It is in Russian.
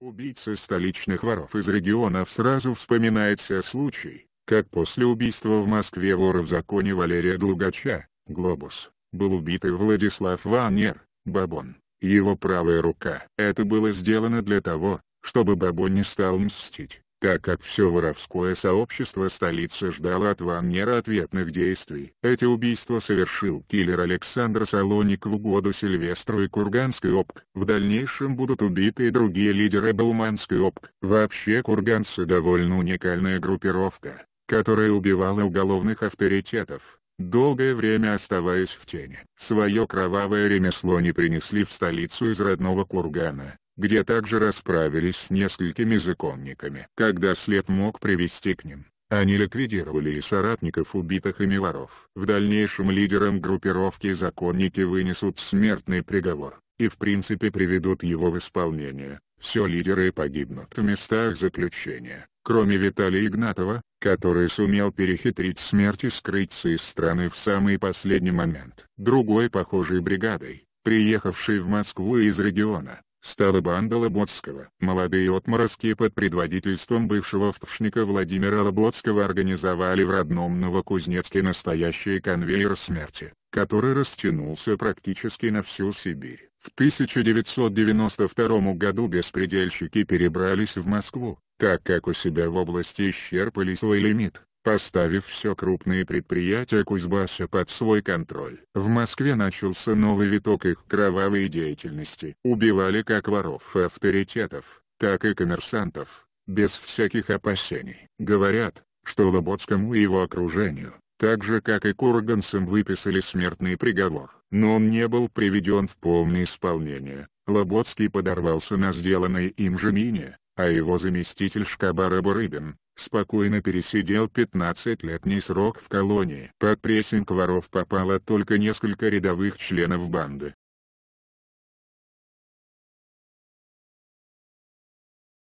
Убийца столичных воров из регионов сразу вспоминается случай, как после убийства в Москве вора в законе Валерия Долгача, Глобус, был убит и Владислав Ванер, Бабон, его правая рука. Это было сделано для того, чтобы Бабон не стал мстить так как все воровское сообщество столицы ждало от Ваннера ответных действий. Эти убийства совершил киллер Александр Солоник в угоду Сильвестру и Курганской ОПК. В дальнейшем будут убиты и другие лидеры Бауманской ОПК. Вообще курганцы довольно уникальная группировка, которая убивала уголовных авторитетов долгое время оставаясь в тени. Свое кровавое ремесло не принесли в столицу из родного Кургана, где также расправились с несколькими законниками. Когда след мог привести к ним, они ликвидировали и соратников убитых ими воров. В дальнейшем лидерам группировки законники вынесут смертный приговор, и в принципе приведут его в исполнение. Все лидеры погибнут в местах заключения, кроме Виталия Игнатова, который сумел перехитрить смерть и скрыться из страны в самый последний момент. Другой похожей бригадой, приехавшей в Москву из региона, Стала банда Лоботского. Молодые отморозки под предводительством бывшего втовшника Владимира Лоботского организовали в родном Новокузнецке настоящий конвейер смерти, который растянулся практически на всю Сибирь. В 1992 году беспредельщики перебрались в Москву, так как у себя в области исчерпали свой лимит поставив все крупные предприятия Кузбасса под свой контроль. В Москве начался новый виток их кровавой деятельности. Убивали как воров и авторитетов, так и коммерсантов, без всяких опасений. Говорят, что Лоботскому и его окружению, так же как и Курганцам выписали смертный приговор. Но он не был приведен в полное исполнение. Лоботский подорвался на сделанной им же мине, а его заместитель Шкабар Абурыбин, спокойно пересидел 15-летний срок в колонии. Под прессинг воров попало только несколько рядовых членов банды.